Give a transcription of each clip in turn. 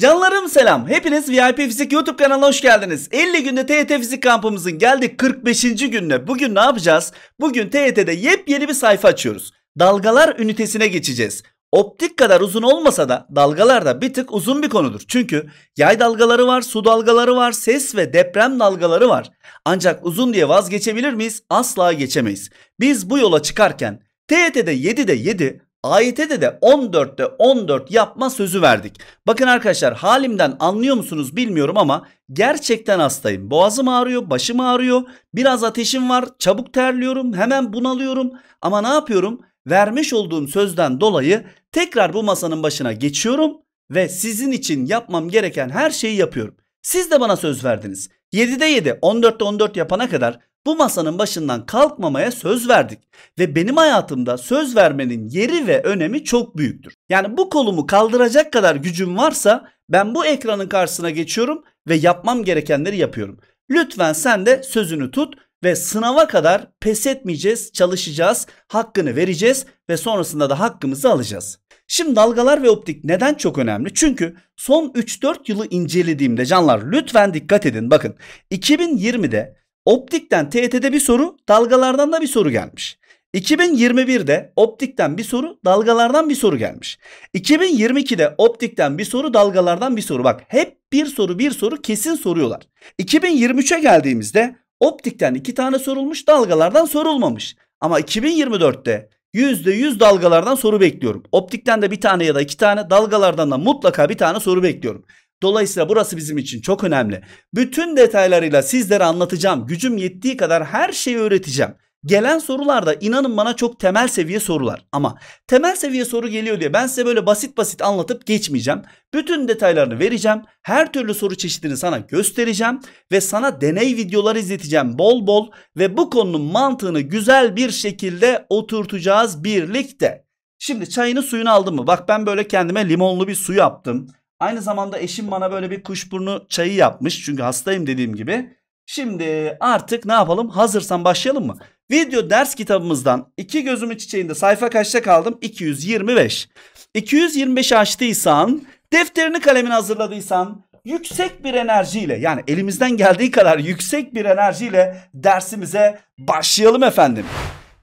Canlarım selam. Hepiniz VIP Fizik YouTube kanalına hoş geldiniz. 50 günde TYT Fizik kampımızın geldik 45. gününe. Bugün ne yapacağız? Bugün TYT'de yepyeni bir sayfa açıyoruz. Dalgalar ünitesine geçeceğiz. Optik kadar uzun olmasa da dalgalar da bir tık uzun bir konudur. Çünkü yay dalgaları var, su dalgaları var, ses ve deprem dalgaları var. Ancak uzun diye vazgeçebilir miyiz? Asla geçemeyiz. Biz bu yola çıkarken TYT'de 7'de 7, Ayete de 14'te 14 yapma sözü verdik. Bakın arkadaşlar halimden anlıyor musunuz bilmiyorum ama gerçekten hastayım. Boğazım ağrıyor, başım ağrıyor, biraz ateşim var, çabuk terliyorum, hemen bunalıyorum. Ama ne yapıyorum? Vermiş olduğum sözden dolayı tekrar bu masanın başına geçiyorum ve sizin için yapmam gereken her şeyi yapıyorum. Siz de bana söz verdiniz. 7'de 7, 14'te 14 yapana kadar bu masanın başından kalkmamaya söz verdik ve benim hayatımda söz vermenin yeri ve önemi çok büyüktür. Yani bu kolumu kaldıracak kadar gücüm varsa ben bu ekranın karşısına geçiyorum ve yapmam gerekenleri yapıyorum. Lütfen sen de sözünü tut ve sınava kadar pes etmeyeceğiz, çalışacağız, hakkını vereceğiz ve sonrasında da hakkımızı alacağız. Şimdi dalgalar ve optik neden çok önemli? Çünkü son 3-4 yılı incelediğimde canlar lütfen dikkat edin. Bakın 2020'de Optikten TET'de bir soru, dalgalardan da bir soru gelmiş. 2021'de optikten bir soru, dalgalardan bir soru gelmiş. 2022'de optikten bir soru, dalgalardan bir soru. Bak hep bir soru bir soru kesin soruyorlar. 2023'e geldiğimizde optikten iki tane sorulmuş, dalgalardan sorulmamış. Ama 2024'te %100 dalgalardan soru bekliyorum. Optikten de bir tane ya da iki tane, dalgalardan da mutlaka bir tane soru bekliyorum. Dolayısıyla burası bizim için çok önemli. Bütün detaylarıyla sizlere anlatacağım. Gücüm yettiği kadar her şeyi öğreteceğim. Gelen sorularda inanın bana çok temel seviye sorular. Ama temel seviye soru geliyor diye ben size böyle basit basit anlatıp geçmeyeceğim. Bütün detaylarını vereceğim. Her türlü soru çeşidini sana göstereceğim. Ve sana deney videoları izleteceğim bol bol. Ve bu konunun mantığını güzel bir şekilde oturtacağız birlikte. Şimdi çayını suyunu aldın mı? Bak ben böyle kendime limonlu bir su yaptım. Aynı zamanda eşim bana böyle bir kuşburnu çayı yapmış. Çünkü hastayım dediğim gibi. Şimdi artık ne yapalım? Hazırsan başlayalım mı? Video ders kitabımızdan iki gözümün çiçeğinde sayfa kaçta kaldım? 225. 225 açtıysan, defterini kalemini hazırladıysan, yüksek bir enerjiyle yani elimizden geldiği kadar yüksek bir enerjiyle dersimize başlayalım efendim.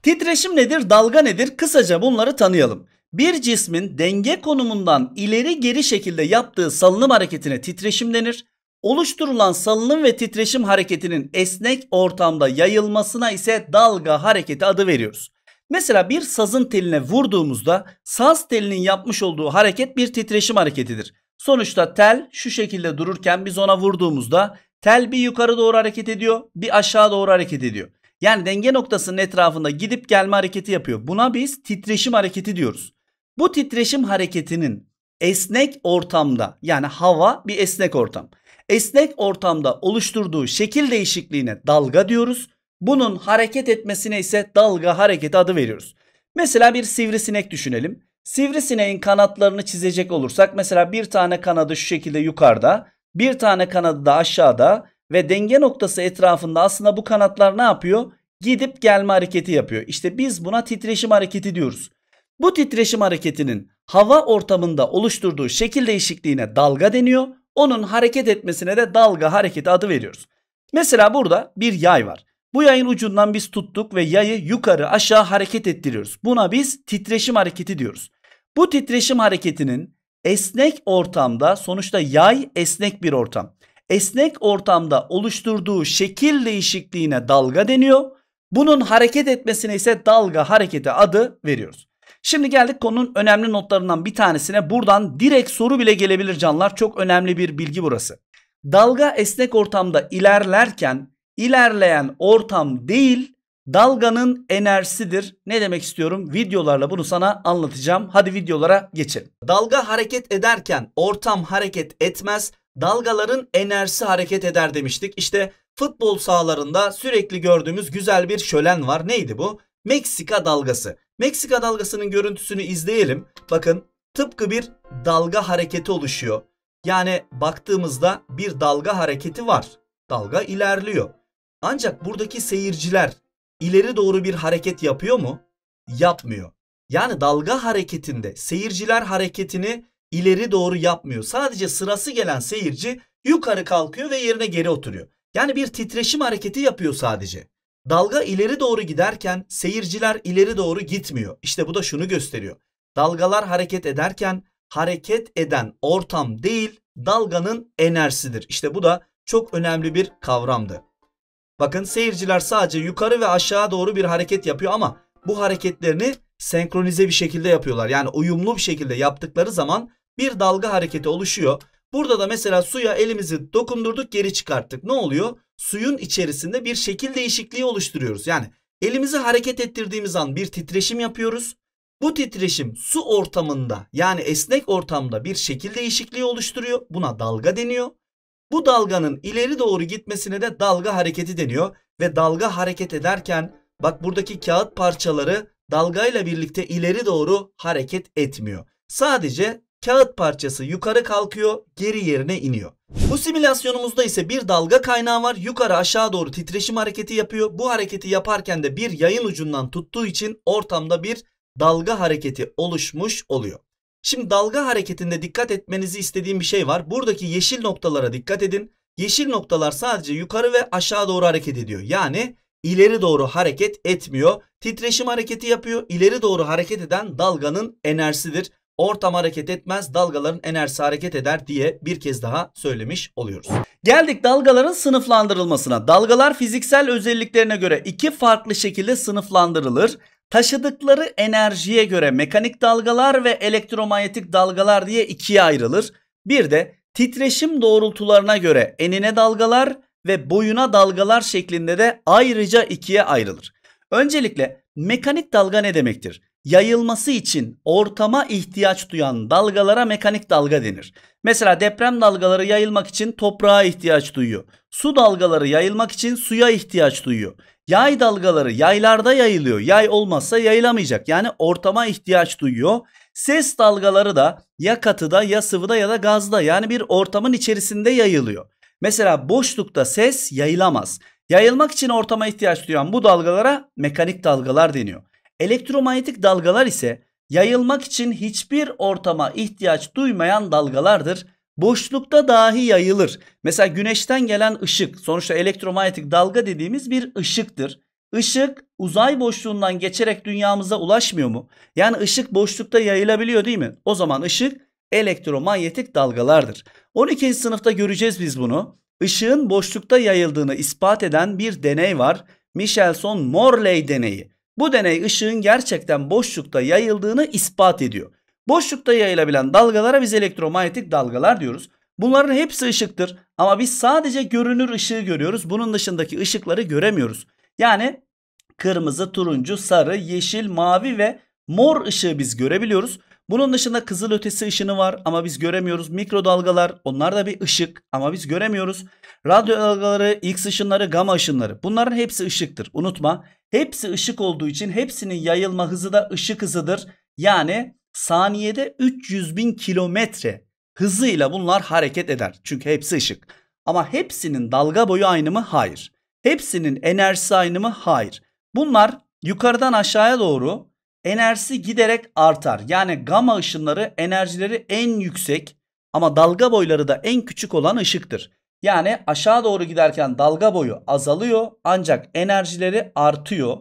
Titreşim nedir, dalga nedir? Kısaca bunları tanıyalım. Bir cismin denge konumundan ileri geri şekilde yaptığı salınım hareketine titreşim denir. Oluşturulan salınım ve titreşim hareketinin esnek ortamda yayılmasına ise dalga hareketi adı veriyoruz. Mesela bir sazın teline vurduğumuzda saz telinin yapmış olduğu hareket bir titreşim hareketidir. Sonuçta tel şu şekilde dururken biz ona vurduğumuzda tel bir yukarı doğru hareket ediyor, bir aşağı doğru hareket ediyor. Yani denge noktasının etrafında gidip gelme hareketi yapıyor. Buna biz titreşim hareketi diyoruz. Bu titreşim hareketinin esnek ortamda yani hava bir esnek ortam. Esnek ortamda oluşturduğu şekil değişikliğine dalga diyoruz. Bunun hareket etmesine ise dalga hareketi adı veriyoruz. Mesela bir sivrisinek düşünelim. Sivrisineğin kanatlarını çizecek olursak mesela bir tane kanadı şu şekilde yukarıda, bir tane kanadı da aşağıda ve denge noktası etrafında aslında bu kanatlar ne yapıyor? Gidip gelme hareketi yapıyor. İşte biz buna titreşim hareketi diyoruz. Bu titreşim hareketinin hava ortamında oluşturduğu şekil değişikliğine dalga deniyor. Onun hareket etmesine de dalga hareketi adı veriyoruz. Mesela burada bir yay var. Bu yayın ucundan biz tuttuk ve yayı yukarı aşağı hareket ettiriyoruz. Buna biz titreşim hareketi diyoruz. Bu titreşim hareketinin esnek ortamda sonuçta yay esnek bir ortam. Esnek ortamda oluşturduğu şekil değişikliğine dalga deniyor. Bunun hareket etmesine ise dalga hareketi adı veriyoruz. Şimdi geldik konunun önemli notlarından bir tanesine. Buradan direkt soru bile gelebilir canlar. Çok önemli bir bilgi burası. Dalga esnek ortamda ilerlerken ilerleyen ortam değil dalganın enerjisidir. Ne demek istiyorum? Videolarla bunu sana anlatacağım. Hadi videolara geçelim. Dalga hareket ederken ortam hareket etmez. Dalgaların enerjisi hareket eder demiştik. İşte futbol sahalarında sürekli gördüğümüz güzel bir şölen var. Neydi bu? Meksika dalgası. Meksika dalgasının görüntüsünü izleyelim. Bakın tıpkı bir dalga hareketi oluşuyor. Yani baktığımızda bir dalga hareketi var. Dalga ilerliyor. Ancak buradaki seyirciler ileri doğru bir hareket yapıyor mu? Yapmıyor. Yani dalga hareketinde seyirciler hareketini ileri doğru yapmıyor. Sadece sırası gelen seyirci yukarı kalkıyor ve yerine geri oturuyor. Yani bir titreşim hareketi yapıyor sadece. Dalga ileri doğru giderken seyirciler ileri doğru gitmiyor. İşte bu da şunu gösteriyor. Dalgalar hareket ederken hareket eden ortam değil dalganın enerjisidir. İşte bu da çok önemli bir kavramdı. Bakın seyirciler sadece yukarı ve aşağı doğru bir hareket yapıyor ama bu hareketlerini senkronize bir şekilde yapıyorlar. Yani uyumlu bir şekilde yaptıkları zaman bir dalga hareketi oluşuyor. Burada da mesela suya elimizi dokundurduk geri çıkarttık. Ne oluyor? suyun içerisinde bir şekil değişikliği oluşturuyoruz. Yani elimizi hareket ettirdiğimiz an bir titreşim yapıyoruz. Bu titreşim su ortamında yani esnek ortamda bir şekil değişikliği oluşturuyor. Buna dalga deniyor. Bu dalganın ileri doğru gitmesine de dalga hareketi deniyor. Ve dalga hareket ederken bak buradaki kağıt parçaları dalgayla birlikte ileri doğru hareket etmiyor. Sadece kağıt parçası yukarı kalkıyor, geri yerine iniyor. Bu simülasyonumuzda ise bir dalga kaynağı var. Yukarı aşağı doğru titreşim hareketi yapıyor. Bu hareketi yaparken de bir yayın ucundan tuttuğu için ortamda bir dalga hareketi oluşmuş oluyor. Şimdi dalga hareketinde dikkat etmenizi istediğim bir şey var. Buradaki yeşil noktalara dikkat edin. Yeşil noktalar sadece yukarı ve aşağı doğru hareket ediyor. Yani ileri doğru hareket etmiyor. Titreşim hareketi yapıyor. İleri doğru hareket eden dalganın enerjisidir ortam hareket etmez dalgaların enerjisi hareket eder diye bir kez daha söylemiş oluyoruz. Geldik dalgaların sınıflandırılmasına. Dalgalar fiziksel özelliklerine göre iki farklı şekilde sınıflandırılır. Taşıdıkları enerjiye göre mekanik dalgalar ve elektromanyetik dalgalar diye ikiye ayrılır. Bir de titreşim doğrultularına göre enine dalgalar ve boyuna dalgalar şeklinde de ayrıca ikiye ayrılır. Öncelikle mekanik dalga ne demektir? yayılması için ortama ihtiyaç duyan dalgalara mekanik dalga denir. Mesela deprem dalgaları yayılmak için toprağa ihtiyaç duyuyor. Su dalgaları yayılmak için suya ihtiyaç duyuyor. Yay dalgaları yaylarda yayılıyor. Yay olmazsa yayılamayacak. Yani ortama ihtiyaç duyuyor. Ses dalgaları da ya katıda ya sıvıda ya da gazda yani bir ortamın içerisinde yayılıyor. Mesela boşlukta ses yayılamaz. Yayılmak için ortama ihtiyaç duyan bu dalgalara mekanik dalgalar deniyor. Elektromanyetik dalgalar ise yayılmak için hiçbir ortama ihtiyaç duymayan dalgalardır. Boşlukta dahi yayılır. Mesela güneşten gelen ışık sonuçta elektromanyetik dalga dediğimiz bir ışıktır. Işık uzay boşluğundan geçerek dünyamıza ulaşmıyor mu? Yani ışık boşlukta yayılabiliyor değil mi? O zaman ışık elektromanyetik dalgalardır. 12. sınıfta göreceğiz biz bunu. Işığın boşlukta yayıldığını ispat eden bir deney var. Michelson-Morley deneyi. Bu deney ışığın gerçekten boşlukta yayıldığını ispat ediyor. Boşlukta yayılabilen dalgalara biz elektromanyetik dalgalar diyoruz. Bunların hepsi ışıktır ama biz sadece görünür ışığı görüyoruz. Bunun dışındaki ışıkları göremiyoruz. Yani kırmızı, turuncu, sarı, yeşil, mavi ve mor ışığı biz görebiliyoruz. Bunun dışında kızıl ötesi ışını var ama biz göremiyoruz. Mikrodalgalar onlar da bir ışık ama biz göremiyoruz. Radyo dalgaları, X ışınları, gamma ışınları. Bunların hepsi ışıktır. Unutma. Hepsi ışık olduğu için hepsinin yayılma hızı da ışık hızıdır. Yani saniyede 300 bin kilometre hızıyla bunlar hareket eder. Çünkü hepsi ışık. Ama hepsinin dalga boyu aynı mı? Hayır. Hepsinin enerjisi aynı mı? Hayır. Bunlar yukarıdan aşağıya doğru enerjisi giderek artar. Yani gamma ışınları enerjileri en yüksek ama dalga boyları da en küçük olan ışıktır. Yani aşağı doğru giderken dalga boyu azalıyor ancak enerjileri artıyor.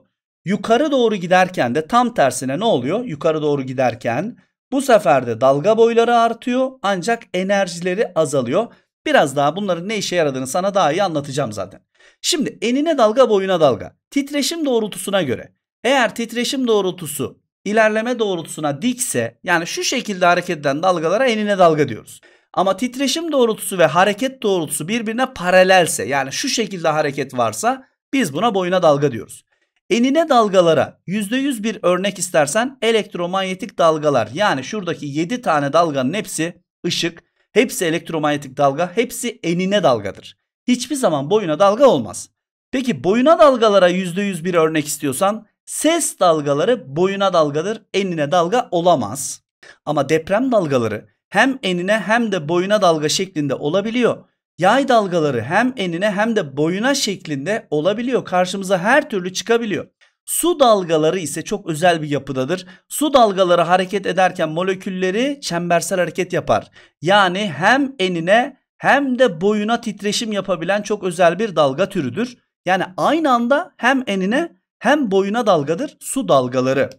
Yukarı doğru giderken de tam tersine ne oluyor? Yukarı doğru giderken bu sefer de dalga boyları artıyor ancak enerjileri azalıyor. Biraz daha bunların ne işe yaradığını sana daha iyi anlatacağım zaten. Şimdi enine dalga boyuna dalga. Titreşim doğrultusuna göre. Eğer titreşim doğrultusu ilerleme doğrultusuna dikse yani şu şekilde hareket eden dalgalara enine dalga diyoruz. Ama titreşim doğrultusu ve hareket doğrultusu birbirine paralelse yani şu şekilde hareket varsa biz buna boyuna dalga diyoruz. Enine dalgalara %100 bir örnek istersen elektromanyetik dalgalar yani şuradaki 7 tane dalganın hepsi ışık, hepsi elektromanyetik dalga, hepsi enine dalgadır. Hiçbir zaman boyuna dalga olmaz. Peki boyuna dalgalara %100 bir örnek istiyorsan ses dalgaları boyuna dalgadır, enine dalga olamaz. Ama deprem dalgaları hem enine hem de boyuna dalga şeklinde olabiliyor. Yay dalgaları hem enine hem de boyuna şeklinde olabiliyor. Karşımıza her türlü çıkabiliyor. Su dalgaları ise çok özel bir yapıdadır. Su dalgaları hareket ederken molekülleri çembersel hareket yapar. Yani hem enine hem de boyuna titreşim yapabilen çok özel bir dalga türüdür. Yani aynı anda hem enine hem boyuna dalgadır su dalgaları.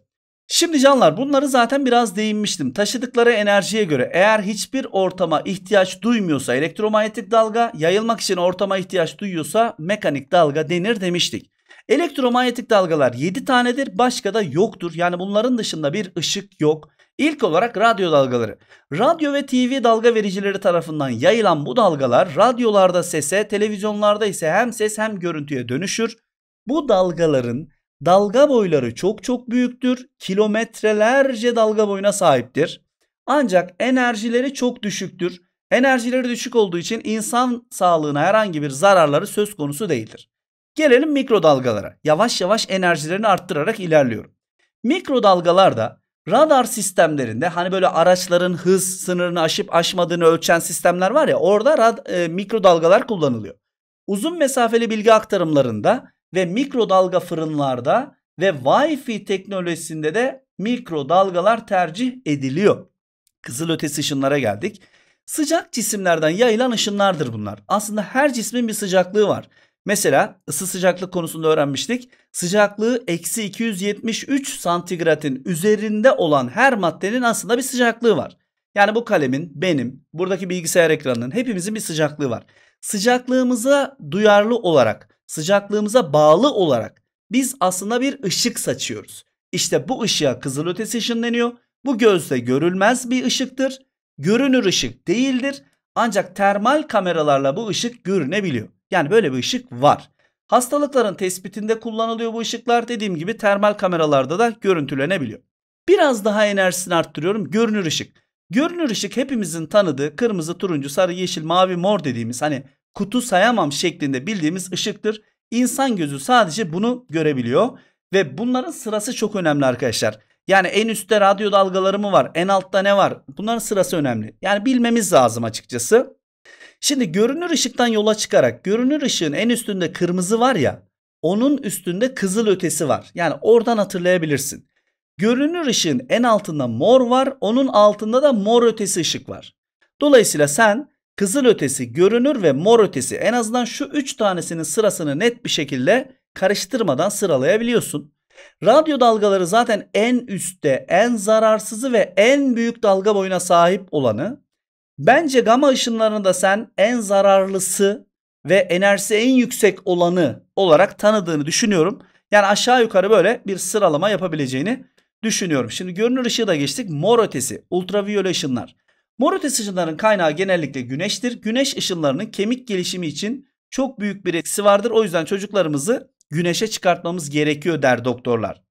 Şimdi canlar bunları zaten biraz değinmiştim. Taşıdıkları enerjiye göre eğer hiçbir ortama ihtiyaç duymuyorsa elektromanyetik dalga, yayılmak için ortama ihtiyaç duyuyorsa mekanik dalga denir demiştik. Elektromanyetik dalgalar 7 tanedir başka da yoktur. Yani bunların dışında bir ışık yok. İlk olarak radyo dalgaları. Radyo ve TV dalga vericileri tarafından yayılan bu dalgalar radyolarda sese, televizyonlarda ise hem ses hem görüntüye dönüşür. Bu dalgaların Dalga boyları çok çok büyüktür. Kilometrelerce dalga boyuna sahiptir. Ancak enerjileri çok düşüktür. Enerjileri düşük olduğu için insan sağlığına herhangi bir zararları söz konusu değildir. Gelelim mikrodalgalara. Yavaş yavaş enerjilerini arttırarak ilerliyorum. Mikrodalgalar da radar sistemlerinde hani böyle araçların hız sınırını aşıp aşmadığını ölçen sistemler var ya orada rad, e, mikrodalgalar kullanılıyor. Uzun mesafeli bilgi aktarımlarında ve mikrodalga fırınlarda ve Wi-Fi teknolojisinde de mikrodalgalar tercih ediliyor. Kızılötesi ışınlara geldik. Sıcak cisimlerden yayılan ışınlardır bunlar. Aslında her cismin bir sıcaklığı var. Mesela ısı sıcaklık konusunda öğrenmiştik. Sıcaklığı eksi 273 santigratin üzerinde olan her maddenin aslında bir sıcaklığı var. Yani bu kalemin, benim, buradaki bilgisayar ekranının hepimizin bir sıcaklığı var. Sıcaklığımıza duyarlı olarak sıcaklığımıza bağlı olarak biz aslında bir ışık saçıyoruz. İşte bu ışığa kızılötesi ışınlanıyor. Bu gözle görülmez bir ışıktır. Görünür ışık değildir. Ancak termal kameralarla bu ışık görünebiliyor. Yani böyle bir ışık var. Hastalıkların tespitinde kullanılıyor bu ışıklar. Dediğim gibi termal kameralarda da görüntülenebiliyor. Biraz daha enerjisini arttırıyorum. Görünür ışık. Görünür ışık hepimizin tanıdığı kırmızı, turuncu, sarı, yeşil, mavi, mor dediğimiz hani kutu sayamam şeklinde bildiğimiz ışıktır. İnsan gözü sadece bunu görebiliyor ve bunların sırası çok önemli arkadaşlar. Yani en üstte radyo dalgaları mı var? En altta ne var? Bunların sırası önemli. Yani bilmemiz lazım açıkçası. Şimdi görünür ışıktan yola çıkarak görünür ışığın en üstünde kırmızı var ya onun üstünde kızıl ötesi var. Yani oradan hatırlayabilirsin. Görünür ışığın en altında mor var onun altında da mor ötesi ışık var. Dolayısıyla sen kızıl ötesi görünür ve mor ötesi en azından şu 3 tanesinin sırasını net bir şekilde karıştırmadan sıralayabiliyorsun. Radyo dalgaları zaten en üstte, en zararsızı ve en büyük dalga boyuna sahip olanı. Bence gama ışınlarını da sen en zararlısı ve enerjisi en yüksek olanı olarak tanıdığını düşünüyorum. Yani aşağı yukarı böyle bir sıralama yapabileceğini düşünüyorum. Şimdi görünür ışığı da geçtik. Mor ötesi, ultraviyole ışınlar. Morut ışınlarının kaynağı genellikle güneştir. Güneş ışınlarının kemik gelişimi için çok büyük bir etkisi vardır. O yüzden çocuklarımızı güneşe çıkartmamız gerekiyor der doktorlar.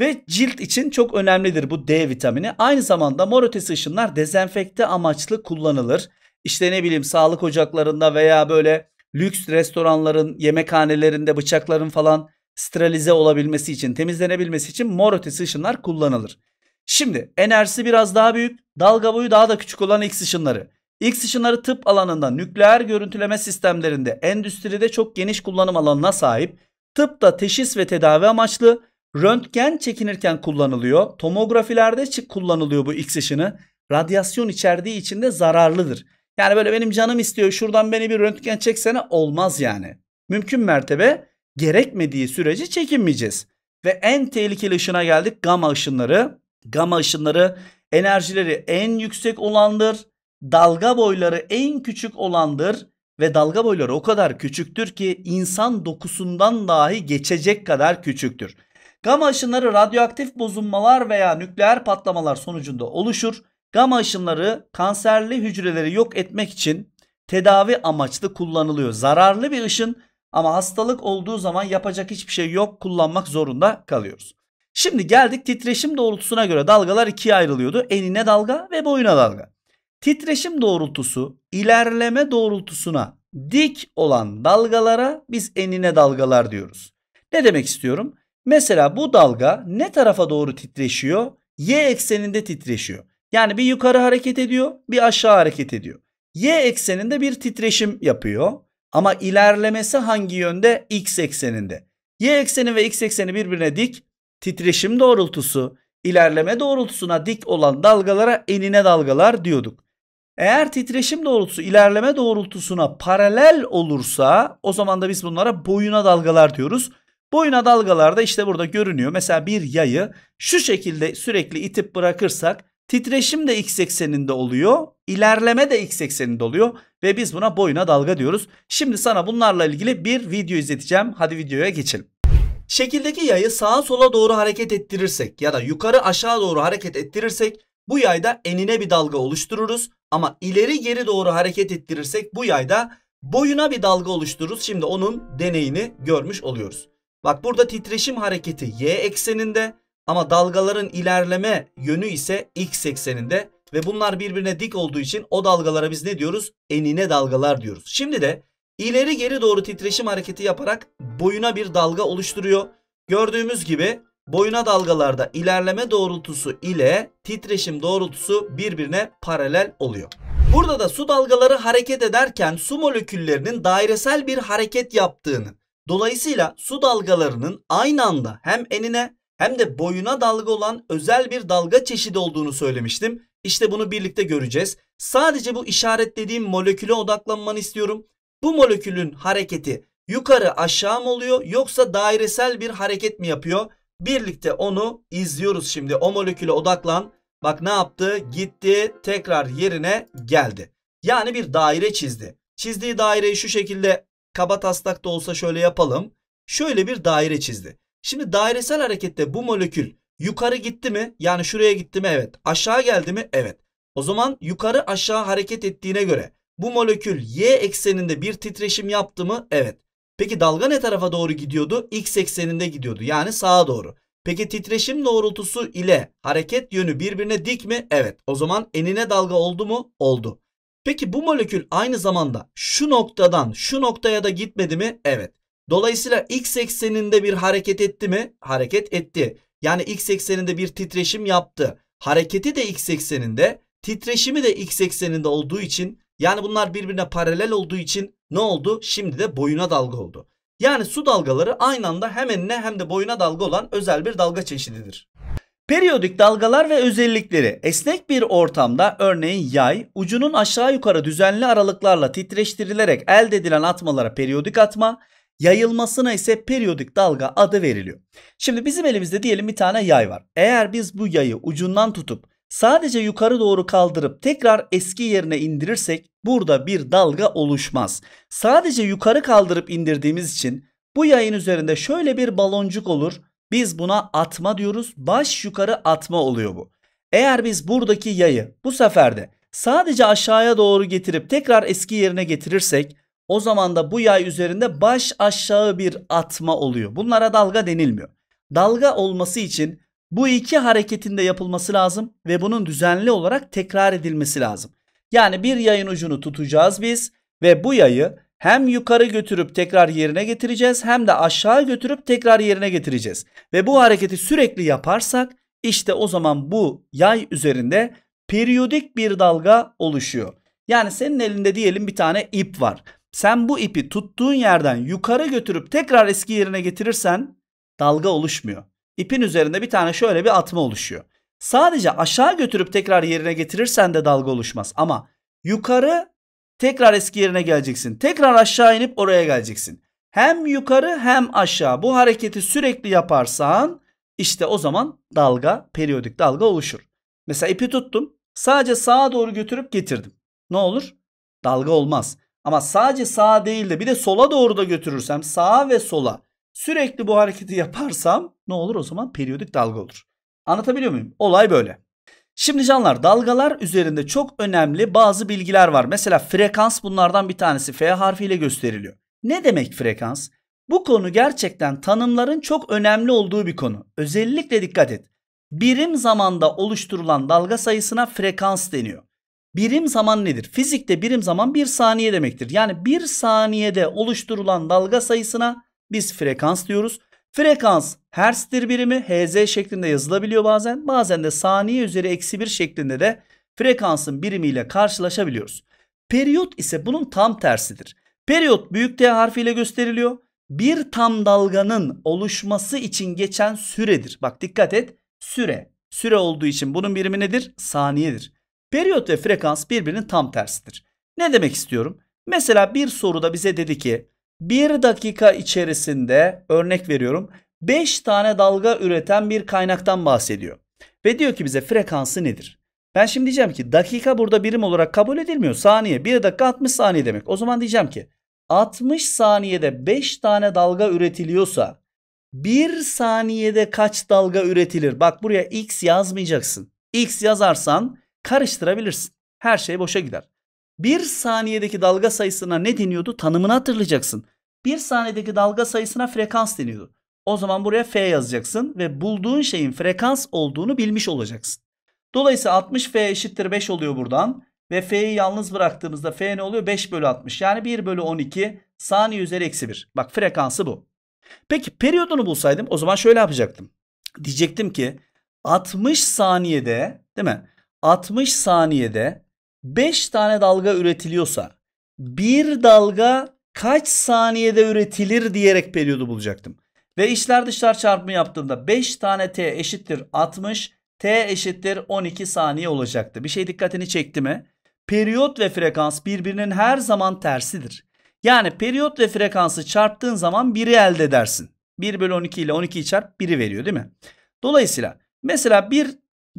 Ve cilt için çok önemlidir bu D vitamini. Aynı zamanda mor ötesi ışınlar dezenfekte amaçlı kullanılır. İşte ne bileyim sağlık ocaklarında veya böyle lüks restoranların, yemekhanelerinde bıçakların falan sterilize olabilmesi için, temizlenebilmesi için mor ötesi ışınlar kullanılır. Şimdi enerjisi biraz daha büyük, dalga boyu daha da küçük olan X ışınları. X ışınları tıp alanında nükleer görüntüleme sistemlerinde endüstride çok geniş kullanım alanına sahip. Tıpta teşhis ve tedavi amaçlı röntgen çekinirken kullanılıyor. Tomografilerde kullanılıyor bu X ışını. Radyasyon içerdiği için de zararlıdır. Yani böyle benim canım istiyor şuradan beni bir röntgen çeksene olmaz yani. Mümkün mertebe gerekmediği sürece çekinmeyeceğiz. Ve en tehlikeli ışına geldik gamma ışınları. Gama ışınları enerjileri en yüksek olandır. Dalga boyları en küçük olandır ve dalga boyları o kadar küçüktür ki insan dokusundan dahi geçecek kadar küçüktür. Gama ışınları radyoaktif bozulmalar veya nükleer patlamalar sonucunda oluşur. Gama ışınları kanserli hücreleri yok etmek için tedavi amaçlı kullanılıyor. Zararlı bir ışın ama hastalık olduğu zaman yapacak hiçbir şey yok kullanmak zorunda kalıyoruz. Şimdi geldik titreşim doğrultusuna göre dalgalar ikiye ayrılıyordu. Enine dalga ve boyuna dalga. Titreşim doğrultusu ilerleme doğrultusuna dik olan dalgalara biz enine dalgalar diyoruz. Ne demek istiyorum? Mesela bu dalga ne tarafa doğru titreşiyor? Y ekseninde titreşiyor. Yani bir yukarı hareket ediyor, bir aşağı hareket ediyor. Y ekseninde bir titreşim yapıyor ama ilerlemesi hangi yönde? X ekseninde. Y ekseni ve X ekseni birbirine dik titreşim doğrultusu, ilerleme doğrultusuna dik olan dalgalara enine dalgalar diyorduk. Eğer titreşim doğrultusu ilerleme doğrultusuna paralel olursa o zaman da biz bunlara boyuna dalgalar diyoruz. Boyuna dalgalar da işte burada görünüyor. Mesela bir yayı şu şekilde sürekli itip bırakırsak titreşim de x ekseninde oluyor. ilerleme de x ekseninde oluyor ve biz buna boyuna dalga diyoruz. Şimdi sana bunlarla ilgili bir video izleteceğim. Hadi videoya geçelim. Şekildeki yayı sağa sola doğru hareket ettirirsek ya da yukarı aşağı doğru hareket ettirirsek bu yayda enine bir dalga oluştururuz. Ama ileri geri doğru hareket ettirirsek bu yayda boyuna bir dalga oluştururuz. Şimdi onun deneyini görmüş oluyoruz. Bak burada titreşim hareketi y ekseninde ama dalgaların ilerleme yönü ise x ekseninde ve bunlar birbirine dik olduğu için o dalgalara biz ne diyoruz? Enine dalgalar diyoruz. Şimdi de İleri geri doğru titreşim hareketi yaparak boyuna bir dalga oluşturuyor. Gördüğümüz gibi boyuna dalgalarda ilerleme doğrultusu ile titreşim doğrultusu birbirine paralel oluyor. Burada da su dalgaları hareket ederken su moleküllerinin dairesel bir hareket yaptığını, dolayısıyla su dalgalarının aynı anda hem enine hem de boyuna dalga olan özel bir dalga çeşidi olduğunu söylemiştim. İşte bunu birlikte göreceğiz. Sadece bu işaretlediğim moleküle odaklanmanı istiyorum bu molekülün hareketi yukarı aşağı mı oluyor yoksa dairesel bir hareket mi yapıyor? Birlikte onu izliyoruz şimdi. O moleküle odaklan. Bak ne yaptı? Gitti tekrar yerine geldi. Yani bir daire çizdi. Çizdiği daireyi şu şekilde kaba taslak da olsa şöyle yapalım. Şöyle bir daire çizdi. Şimdi dairesel harekette bu molekül yukarı gitti mi? Yani şuraya gitti mi? Evet. Aşağı geldi mi? Evet. O zaman yukarı aşağı hareket ettiğine göre bu molekül y ekseninde bir titreşim yaptı mı? Evet. Peki dalga ne tarafa doğru gidiyordu? X ekseninde gidiyordu. Yani sağa doğru. Peki titreşim doğrultusu ile hareket yönü birbirine dik mi? Evet. O zaman enine dalga oldu mu? Oldu. Peki bu molekül aynı zamanda şu noktadan şu noktaya da gitmedi mi? Evet. Dolayısıyla x ekseninde bir hareket etti mi? Hareket etti. Yani x ekseninde bir titreşim yaptı. Hareketi de x ekseninde, titreşimi de x ekseninde olduğu için yani bunlar birbirine paralel olduğu için ne oldu? Şimdi de boyuna dalga oldu. Yani su dalgaları aynı anda hem enine hem de boyuna dalga olan özel bir dalga çeşididir. Periyodik dalgalar ve özellikleri esnek bir ortamda örneğin yay ucunun aşağı yukarı düzenli aralıklarla titreştirilerek elde edilen atmalara periyodik atma yayılmasına ise periyodik dalga adı veriliyor. Şimdi bizim elimizde diyelim bir tane yay var. Eğer biz bu yayı ucundan tutup Sadece yukarı doğru kaldırıp tekrar eski yerine indirirsek burada bir dalga oluşmaz. Sadece yukarı kaldırıp indirdiğimiz için bu yayın üzerinde şöyle bir baloncuk olur. Biz buna atma diyoruz. Baş yukarı atma oluyor bu. Eğer biz buradaki yayı bu sefer de sadece aşağıya doğru getirip tekrar eski yerine getirirsek o zaman da bu yay üzerinde baş aşağı bir atma oluyor. Bunlara dalga denilmiyor. Dalga olması için bu iki hareketinde yapılması lazım ve bunun düzenli olarak tekrar edilmesi lazım. Yani bir yayın ucunu tutacağız biz ve bu yayı hem yukarı götürüp tekrar yerine getireceğiz hem de aşağı götürüp tekrar yerine getireceğiz. Ve bu hareketi sürekli yaparsak işte o zaman bu yay üzerinde periyodik bir dalga oluşuyor. Yani senin elinde diyelim bir tane ip var. Sen bu ipi tuttuğun yerden yukarı götürüp tekrar eski yerine getirirsen dalga oluşmuyor ipin üzerinde bir tane şöyle bir atma oluşuyor. Sadece aşağı götürüp tekrar yerine getirirsen de dalga oluşmaz ama yukarı tekrar eski yerine geleceksin. Tekrar aşağı inip oraya geleceksin. Hem yukarı hem aşağı bu hareketi sürekli yaparsan işte o zaman dalga, periyodik dalga oluşur. Mesela ipi tuttum. Sadece sağa doğru götürüp getirdim. Ne olur? Dalga olmaz. Ama sadece sağa değil de bir de sola doğru da götürürsem sağa ve sola sürekli bu hareketi yaparsam ne olur o zaman periyodik dalga olur. Anlatabiliyor muyum? Olay böyle. Şimdi canlar dalgalar üzerinde çok önemli bazı bilgiler var. Mesela frekans bunlardan bir tanesi F harfiyle gösteriliyor. Ne demek frekans? Bu konu gerçekten tanımların çok önemli olduğu bir konu. Özellikle dikkat et. Birim zamanda oluşturulan dalga sayısına frekans deniyor. Birim zaman nedir? Fizikte birim zaman bir saniye demektir. Yani bir saniyede oluşturulan dalga sayısına biz frekans diyoruz. Frekans hertztir birimi hz şeklinde yazılabiliyor bazen. Bazen de saniye üzeri eksi bir şeklinde de frekansın birimiyle karşılaşabiliyoruz. Periyot ise bunun tam tersidir. Periyot büyük T harfiyle gösteriliyor. Bir tam dalganın oluşması için geçen süredir. Bak dikkat et süre. Süre olduğu için bunun birimi nedir? Saniyedir. Periyot ve frekans birbirinin tam tersidir. Ne demek istiyorum? Mesela bir soruda bize dedi ki 1 dakika içerisinde örnek veriyorum 5 tane dalga üreten bir kaynaktan bahsediyor. Ve diyor ki bize frekansı nedir? Ben şimdi diyeceğim ki dakika burada birim olarak kabul edilmiyor. Saniye 1 dakika 60 saniye demek. O zaman diyeceğim ki 60 saniyede 5 tane dalga üretiliyorsa 1 saniyede kaç dalga üretilir? Bak buraya x yazmayacaksın. x yazarsan karıştırabilirsin. Her şey boşa gider bir saniyedeki dalga sayısına ne deniyordu? Tanımını hatırlayacaksın. Bir saniyedeki dalga sayısına frekans deniyordu. O zaman buraya F yazacaksın ve bulduğun şeyin frekans olduğunu bilmiş olacaksın. Dolayısıyla 60 F eşittir 5 oluyor buradan. Ve F'yi yalnız bıraktığımızda F ne oluyor? 5 bölü 60. Yani 1 bölü 12 saniye üzeri eksi 1. Bak frekansı bu. Peki periyodunu bulsaydım o zaman şöyle yapacaktım. Diyecektim ki 60 saniyede değil mi? 60 saniyede 5 tane dalga üretiliyorsa bir dalga kaç saniyede üretilir diyerek periyodu bulacaktım. Ve içler dışlar çarpımı yaptığımda 5 tane t eşittir 60, t eşittir 12 saniye olacaktı. Bir şey dikkatini çekti mi? Periyot ve frekans birbirinin her zaman tersidir. Yani periyot ve frekansı çarptığın zaman 1'i elde edersin. 1 bölü 12 ile 12'yi çarp 1'i veriyor değil mi? Dolayısıyla mesela bir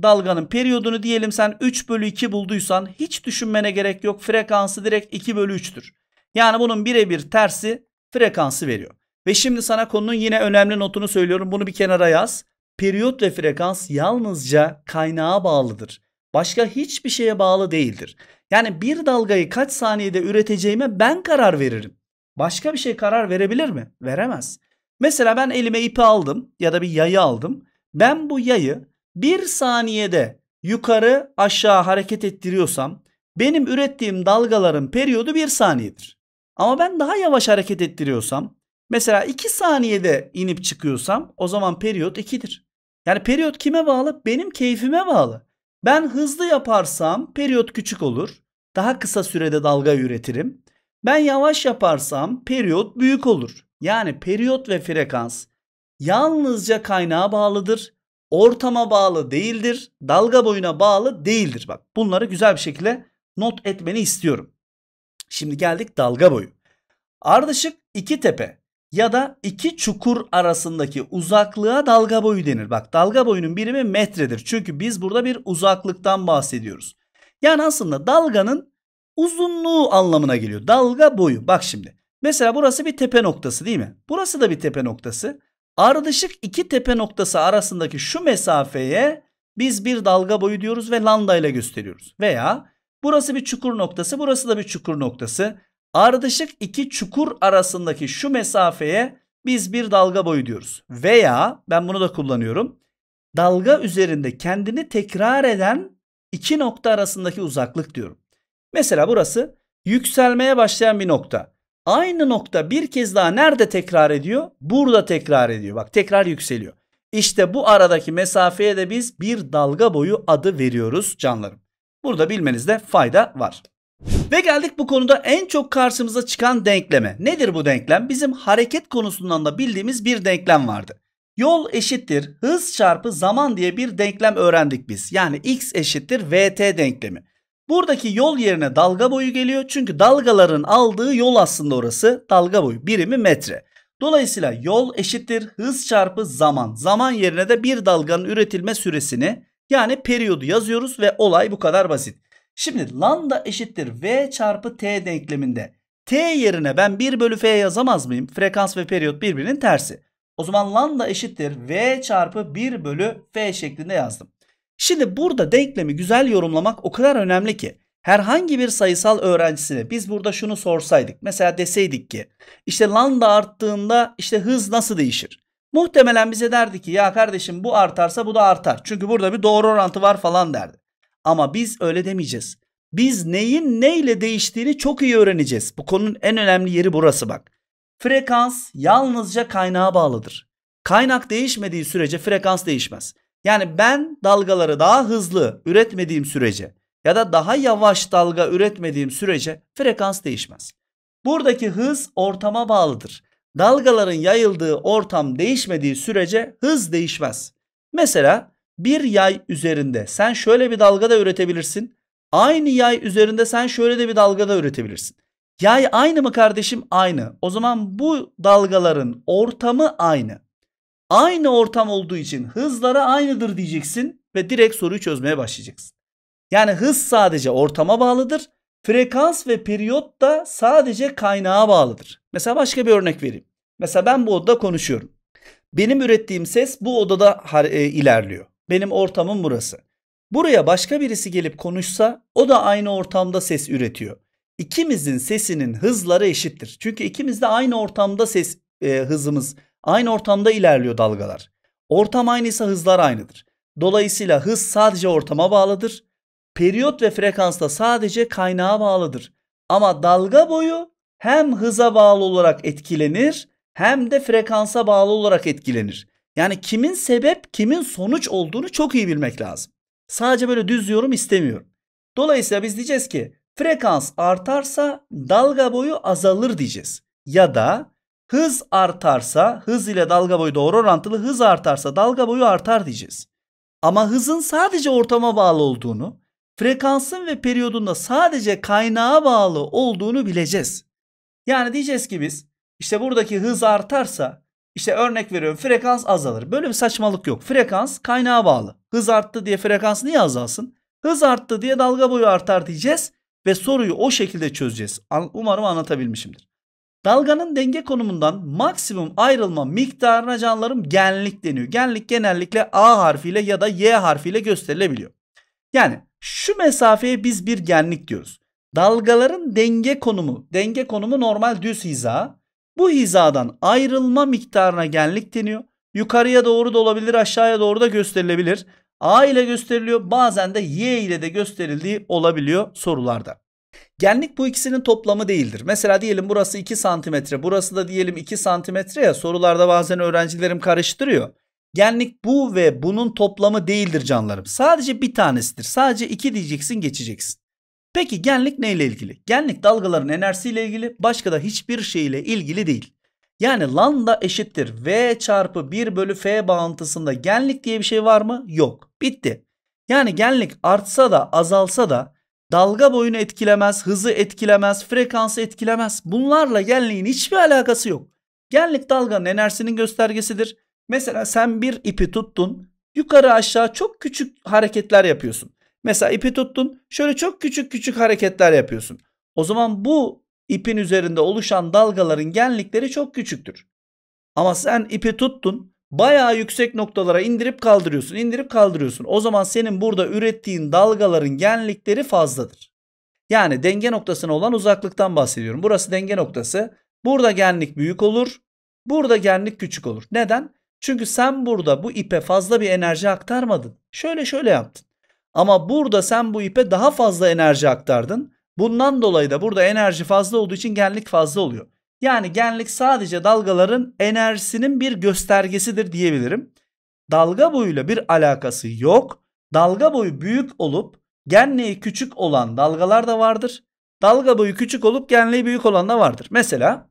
dalganın periyodunu diyelim sen 3 bölü 2 bulduysan hiç düşünmene gerek yok. Frekansı direkt 2 bölü 3'tür. Yani bunun birebir tersi frekansı veriyor. Ve şimdi sana konunun yine önemli notunu söylüyorum. Bunu bir kenara yaz. Periyot ve frekans yalnızca kaynağa bağlıdır. Başka hiçbir şeye bağlı değildir. Yani bir dalgayı kaç saniyede üreteceğime ben karar veririm. Başka bir şey karar verebilir mi? Veremez. Mesela ben elime ipi aldım ya da bir yayı aldım. Ben bu yayı bir saniyede yukarı aşağı hareket ettiriyorsam benim ürettiğim dalgaların periyodu bir saniyedir. Ama ben daha yavaş hareket ettiriyorsam mesela 2 saniyede inip çıkıyorsam o zaman periyot 2'dir. Yani periyot kime bağlı? Benim keyfime bağlı. Ben hızlı yaparsam periyot küçük olur. Daha kısa sürede dalga üretirim. Ben yavaş yaparsam periyot büyük olur. Yani periyot ve frekans yalnızca kaynağa bağlıdır ortama bağlı değildir, dalga boyuna bağlı değildir. Bak bunları güzel bir şekilde not etmeni istiyorum. Şimdi geldik dalga boyu. Ardışık iki tepe ya da iki çukur arasındaki uzaklığa dalga boyu denir. Bak dalga boyunun birimi metredir. Çünkü biz burada bir uzaklıktan bahsediyoruz. Yani aslında dalganın uzunluğu anlamına geliyor. Dalga boyu. Bak şimdi. Mesela burası bir tepe noktası değil mi? Burası da bir tepe noktası. Ardışık iki tepe noktası arasındaki şu mesafeye biz bir dalga boyu diyoruz ve lambda ile gösteriyoruz. Veya burası bir çukur noktası, burası da bir çukur noktası. Ardışık iki çukur arasındaki şu mesafeye biz bir dalga boyu diyoruz. Veya ben bunu da kullanıyorum. Dalga üzerinde kendini tekrar eden iki nokta arasındaki uzaklık diyorum. Mesela burası yükselmeye başlayan bir nokta. Aynı nokta bir kez daha nerede tekrar ediyor? Burada tekrar ediyor. Bak tekrar yükseliyor. İşte bu aradaki mesafeye de biz bir dalga boyu adı veriyoruz canlarım. Burada bilmenizde fayda var. Ve geldik bu konuda en çok karşımıza çıkan denkleme. Nedir bu denklem? Bizim hareket konusundan da bildiğimiz bir denklem vardı. Yol eşittir hız çarpı zaman diye bir denklem öğrendik biz. Yani x eşittir vt denklemi. Buradaki yol yerine dalga boyu geliyor. Çünkü dalgaların aldığı yol aslında orası. Dalga boyu birimi metre. Dolayısıyla yol eşittir hız çarpı zaman. Zaman yerine de bir dalganın üretilme süresini yani periyodu yazıyoruz ve olay bu kadar basit. Şimdi lambda eşittir v çarpı t denkleminde t yerine ben 1 bölü f yazamaz mıyım? Frekans ve periyot birbirinin tersi. O zaman lambda eşittir v çarpı 1 bölü f şeklinde yazdım. Şimdi burada denklemi güzel yorumlamak o kadar önemli ki herhangi bir sayısal öğrencisine biz burada şunu sorsaydık. Mesela deseydik ki işte lambda arttığında işte hız nasıl değişir? Muhtemelen bize derdi ki ya kardeşim bu artarsa bu da artar. Çünkü burada bir doğru orantı var falan derdi. Ama biz öyle demeyeceğiz. Biz neyin neyle değiştiğini çok iyi öğreneceğiz. Bu konunun en önemli yeri burası bak. Frekans yalnızca kaynağa bağlıdır. Kaynak değişmediği sürece frekans değişmez. Yani ben dalgaları daha hızlı üretmediğim sürece ya da daha yavaş dalga üretmediğim sürece frekans değişmez. Buradaki hız ortama bağlıdır. Dalgaların yayıldığı ortam değişmediği sürece hız değişmez. Mesela bir yay üzerinde sen şöyle bir dalga da üretebilirsin. Aynı yay üzerinde sen şöyle de bir dalga da üretebilirsin. Yay aynı mı kardeşim? Aynı. O zaman bu dalgaların ortamı aynı aynı ortam olduğu için hızlara aynıdır diyeceksin ve direkt soruyu çözmeye başlayacaksın. Yani hız sadece ortama bağlıdır. Frekans ve periyot da sadece kaynağa bağlıdır. Mesela başka bir örnek vereyim. Mesela ben bu odada konuşuyorum. Benim ürettiğim ses bu odada e, ilerliyor. Benim ortamım burası. Buraya başka birisi gelip konuşsa o da aynı ortamda ses üretiyor. İkimizin sesinin hızları eşittir. Çünkü ikimiz de aynı ortamda ses e, hızımız Aynı ortamda ilerliyor dalgalar. Ortam aynıysa hızlar aynıdır. Dolayısıyla hız sadece ortama bağlıdır. Periyot ve frekans da sadece kaynağa bağlıdır. Ama dalga boyu hem hıza bağlı olarak etkilenir hem de frekansa bağlı olarak etkilenir. Yani kimin sebep, kimin sonuç olduğunu çok iyi bilmek lazım. Sadece böyle düz yorum istemiyorum. Dolayısıyla biz diyeceğiz ki frekans artarsa dalga boyu azalır diyeceğiz. Ya da Hız artarsa hız ile dalga boyu doğru orantılı hız artarsa dalga boyu artar diyeceğiz. Ama hızın sadece ortama bağlı olduğunu, frekansın ve periyodunda sadece kaynağa bağlı olduğunu bileceğiz. Yani diyeceğiz ki biz işte buradaki hız artarsa işte örnek veriyorum frekans azalır. Böyle bir saçmalık yok. Frekans kaynağa bağlı. Hız arttı diye frekans niye azalsın? Hız arttı diye dalga boyu artar diyeceğiz ve soruyu o şekilde çözeceğiz. Umarım anlatabilmişimdir. Dalganın denge konumundan maksimum ayrılma miktarına canlarım genlik deniyor. Genlik genellikle A harfiyle ya da Y harfiyle gösterilebiliyor. Yani şu mesafeye biz bir genlik diyoruz. Dalgaların denge konumu, denge konumu normal düz hiza. Bu hizadan ayrılma miktarına genlik deniyor. Yukarıya doğru da olabilir, aşağıya doğru da gösterilebilir. A ile gösteriliyor, bazen de Y ile de gösterildiği olabiliyor sorularda. Genlik bu ikisinin toplamı değildir. Mesela diyelim burası 2 santimetre, burası da diyelim 2 santimetre ya sorularda bazen öğrencilerim karıştırıyor. Genlik bu ve bunun toplamı değildir canlarım. Sadece bir tanesidir. Sadece 2 diyeceksin geçeceksin. Peki genlik neyle ilgili? Genlik dalgaların enerjisiyle ilgili başka da hiçbir şeyle ilgili değil. Yani lambda eşittir v çarpı 1 bölü f bağıntısında genlik diye bir şey var mı? Yok. Bitti. Yani genlik artsa da azalsa da Dalga boyunu etkilemez, hızı etkilemez, frekansı etkilemez. Bunlarla genliğin hiçbir alakası yok. Genlik dalganın enerjisinin göstergesidir. Mesela sen bir ipi tuttun, yukarı aşağı çok küçük hareketler yapıyorsun. Mesela ipi tuttun, şöyle çok küçük küçük hareketler yapıyorsun. O zaman bu ipin üzerinde oluşan dalgaların genlikleri çok küçüktür. Ama sen ipi tuttun, bayağı yüksek noktalara indirip kaldırıyorsun, indirip kaldırıyorsun. O zaman senin burada ürettiğin dalgaların genlikleri fazladır. Yani denge noktasına olan uzaklıktan bahsediyorum. Burası denge noktası. Burada genlik büyük olur. Burada genlik küçük olur. Neden? Çünkü sen burada bu ipe fazla bir enerji aktarmadın. Şöyle şöyle yaptın. Ama burada sen bu ipe daha fazla enerji aktardın. Bundan dolayı da burada enerji fazla olduğu için genlik fazla oluyor. Yani genlik sadece dalgaların enerjisinin bir göstergesidir diyebilirim. Dalga boyuyla bir alakası yok. Dalga boyu büyük olup genliği küçük olan dalgalar da vardır. Dalga boyu küçük olup genliği büyük olan da vardır. Mesela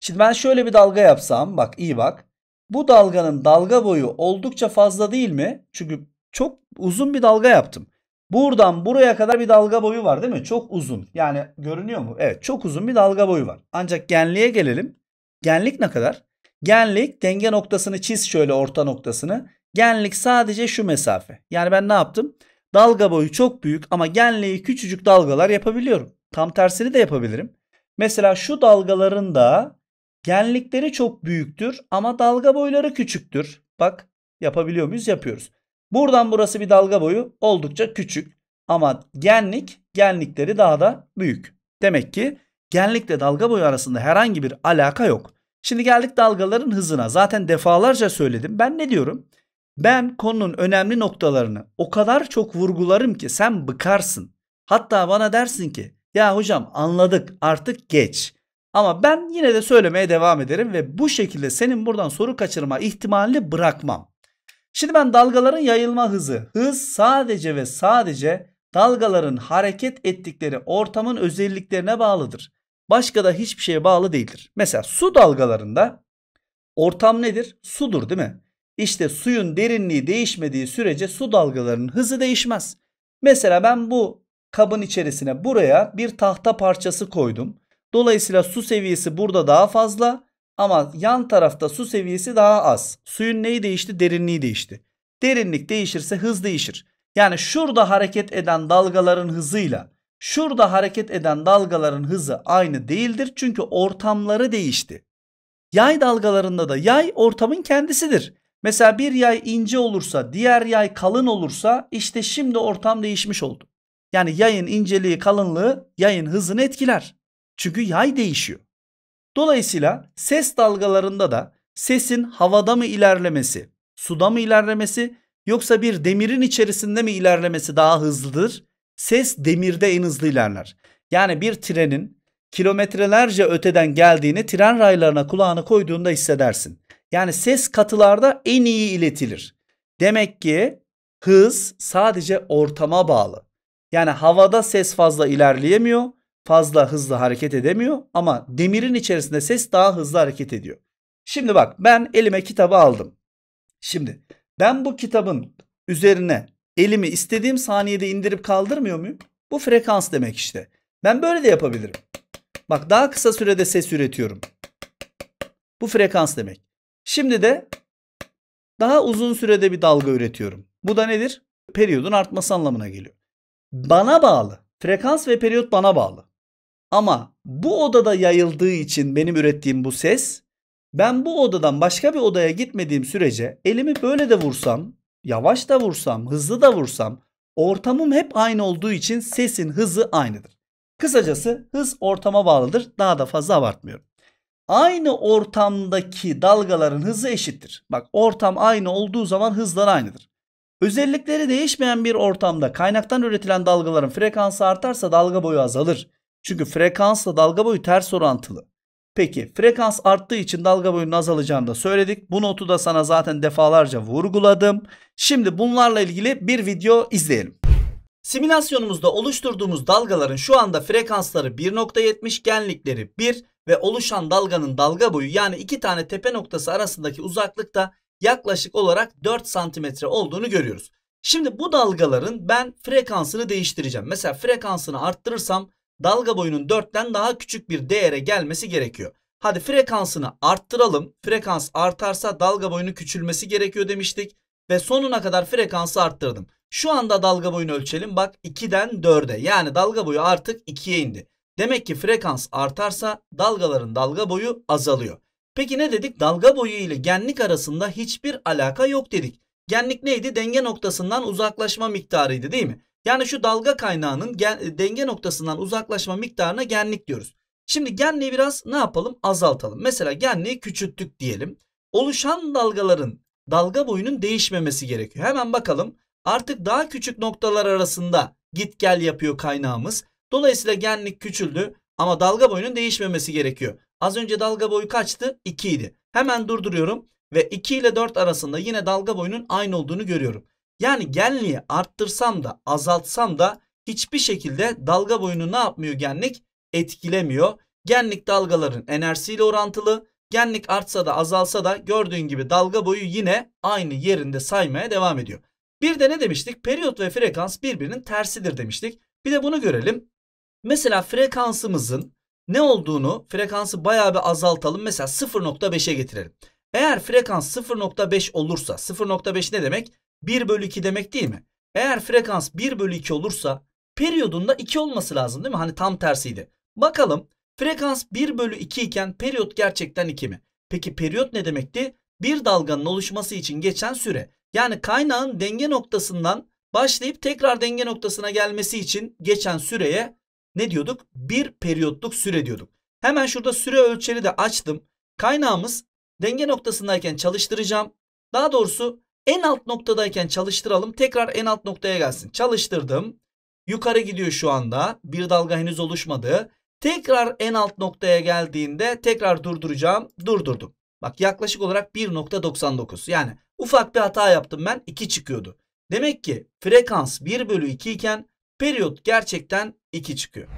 şimdi ben şöyle bir dalga yapsam bak iyi bak. Bu dalganın dalga boyu oldukça fazla değil mi? Çünkü çok uzun bir dalga yaptım. Buradan buraya kadar bir dalga boyu var değil mi? Çok uzun. Yani görünüyor mu? Evet çok uzun bir dalga boyu var. Ancak genliğe gelelim. Genlik ne kadar? Genlik denge noktasını çiz şöyle orta noktasını. Genlik sadece şu mesafe. Yani ben ne yaptım? Dalga boyu çok büyük ama genliği küçücük dalgalar yapabiliyorum. Tam tersini de yapabilirim. Mesela şu dalgaların da genlikleri çok büyüktür ama dalga boyları küçüktür. Bak yapabiliyor muyuz? Yapıyoruz. Buradan burası bir dalga boyu oldukça küçük. Ama genlik genlikleri daha da büyük. Demek ki genlikle dalga boyu arasında herhangi bir alaka yok. Şimdi geldik dalgaların hızına. Zaten defalarca söyledim. Ben ne diyorum? Ben konunun önemli noktalarını o kadar çok vurgularım ki sen bıkarsın. Hatta bana dersin ki ya hocam anladık artık geç. Ama ben yine de söylemeye devam ederim ve bu şekilde senin buradan soru kaçırma ihtimalini bırakmam. Şimdi ben dalgaların yayılma hızı. Hız sadece ve sadece dalgaların hareket ettikleri ortamın özelliklerine bağlıdır. Başka da hiçbir şeye bağlı değildir. Mesela su dalgalarında ortam nedir? Sudur değil mi? İşte suyun derinliği değişmediği sürece su dalgalarının hızı değişmez. Mesela ben bu kabın içerisine buraya bir tahta parçası koydum. Dolayısıyla su seviyesi burada daha fazla. Ama yan tarafta su seviyesi daha az. Suyun neyi değişti? Derinliği değişti. Derinlik değişirse hız değişir. Yani şurada hareket eden dalgaların hızıyla şurada hareket eden dalgaların hızı aynı değildir. Çünkü ortamları değişti. Yay dalgalarında da yay ortamın kendisidir. Mesela bir yay ince olursa diğer yay kalın olursa işte şimdi ortam değişmiş oldu. Yani yayın inceliği kalınlığı yayın hızını etkiler. Çünkü yay değişiyor. Dolayısıyla ses dalgalarında da sesin havada mı ilerlemesi, suda mı ilerlemesi yoksa bir demirin içerisinde mi ilerlemesi daha hızlıdır? Ses demirde en hızlı ilerler. Yani bir trenin kilometrelerce öteden geldiğini tren raylarına kulağını koyduğunda hissedersin. Yani ses katılarda en iyi iletilir. Demek ki hız sadece ortama bağlı. Yani havada ses fazla ilerleyemiyor fazla hızlı hareket edemiyor ama demirin içerisinde ses daha hızlı hareket ediyor. Şimdi bak ben elime kitabı aldım. Şimdi ben bu kitabın üzerine elimi istediğim saniyede indirip kaldırmıyor muyum? Bu frekans demek işte. Ben böyle de yapabilirim. Bak daha kısa sürede ses üretiyorum. Bu frekans demek. Şimdi de daha uzun sürede bir dalga üretiyorum. Bu da nedir? Periyodun artması anlamına geliyor. Bana bağlı. Frekans ve periyot bana bağlı. Ama bu odada yayıldığı için benim ürettiğim bu ses ben bu odadan başka bir odaya gitmediğim sürece elimi böyle de vursam, yavaş da vursam, hızlı da vursam ortamım hep aynı olduğu için sesin hızı aynıdır. Kısacası hız ortama bağlıdır. Daha da fazla abartmıyorum. Aynı ortamdaki dalgaların hızı eşittir. Bak ortam aynı olduğu zaman hızlar aynıdır. Özellikleri değişmeyen bir ortamda kaynaktan üretilen dalgaların frekansı artarsa dalga boyu azalır. Çünkü frekansla dalga boyu ters orantılı. Peki frekans arttığı için dalga boyunun azalacağını da söyledik. Bu notu da sana zaten defalarca vurguladım. Şimdi bunlarla ilgili bir video izleyelim. Simülasyonumuzda oluşturduğumuz dalgaların şu anda frekansları 1.70 genlikleri 1 ve oluşan dalganın dalga boyu yani iki tane tepe noktası arasındaki uzaklıkta yaklaşık olarak 4 santimetre olduğunu görüyoruz. Şimdi bu dalgaların ben frekansını değiştireceğim. Mesela frekansını arttırırsam dalga boyunun 4'ten daha küçük bir değere gelmesi gerekiyor. Hadi frekansını arttıralım. Frekans artarsa dalga boyunun küçülmesi gerekiyor demiştik. Ve sonuna kadar frekansı arttırdım. Şu anda dalga boyunu ölçelim. Bak 2'den 4'e yani dalga boyu artık 2'ye indi. Demek ki frekans artarsa dalgaların dalga boyu azalıyor. Peki ne dedik? Dalga boyu ile genlik arasında hiçbir alaka yok dedik. Genlik neydi? Denge noktasından uzaklaşma miktarıydı değil mi? Yani şu dalga kaynağının gen, e, denge noktasından uzaklaşma miktarına genlik diyoruz. Şimdi genliği biraz ne yapalım? Azaltalım. Mesela genliği küçülttük diyelim. Oluşan dalgaların dalga boyunun değişmemesi gerekiyor. Hemen bakalım. Artık daha küçük noktalar arasında git gel yapıyor kaynağımız. Dolayısıyla genlik küçüldü ama dalga boyunun değişmemesi gerekiyor. Az önce dalga boyu kaçtı? 2 idi. Hemen durduruyorum ve 2 ile 4 arasında yine dalga boyunun aynı olduğunu görüyorum. Yani genliği arttırsam da azaltsam da hiçbir şekilde dalga boyunu ne yapmıyor genlik? Etkilemiyor. Genlik dalgaların enerjisiyle orantılı. Genlik artsa da azalsa da gördüğün gibi dalga boyu yine aynı yerinde saymaya devam ediyor. Bir de ne demiştik? Periyot ve frekans birbirinin tersidir demiştik. Bir de bunu görelim. Mesela frekansımızın ne olduğunu frekansı bayağı bir azaltalım. Mesela 0.5'e getirelim. Eğer frekans 0.5 olursa 0.5 ne demek? 1 bölü 2 demek değil mi? Eğer frekans 1 bölü 2 olursa periyodunda 2 olması lazım değil mi? Hani tam tersiydi. Bakalım frekans 1 bölü 2 iken periyot gerçekten 2 mi? Peki periyot ne demekti? Bir dalganın oluşması için geçen süre. Yani kaynağın denge noktasından başlayıp tekrar denge noktasına gelmesi için geçen süreye ne diyorduk? Bir periyotluk süre diyorduk. Hemen şurada süre ölçeri de açtım. Kaynağımız denge noktasındayken çalıştıracağım. Daha doğrusu en alt noktadayken çalıştıralım. Tekrar en alt noktaya gelsin. Çalıştırdım. Yukarı gidiyor şu anda. Bir dalga henüz oluşmadı. Tekrar en alt noktaya geldiğinde tekrar durduracağım. Durdurdum. Bak yaklaşık olarak 1.99. Yani ufak bir hata yaptım ben. 2 çıkıyordu. Demek ki frekans 1 bölü 2 iken periyot gerçekten 2 çıkıyor.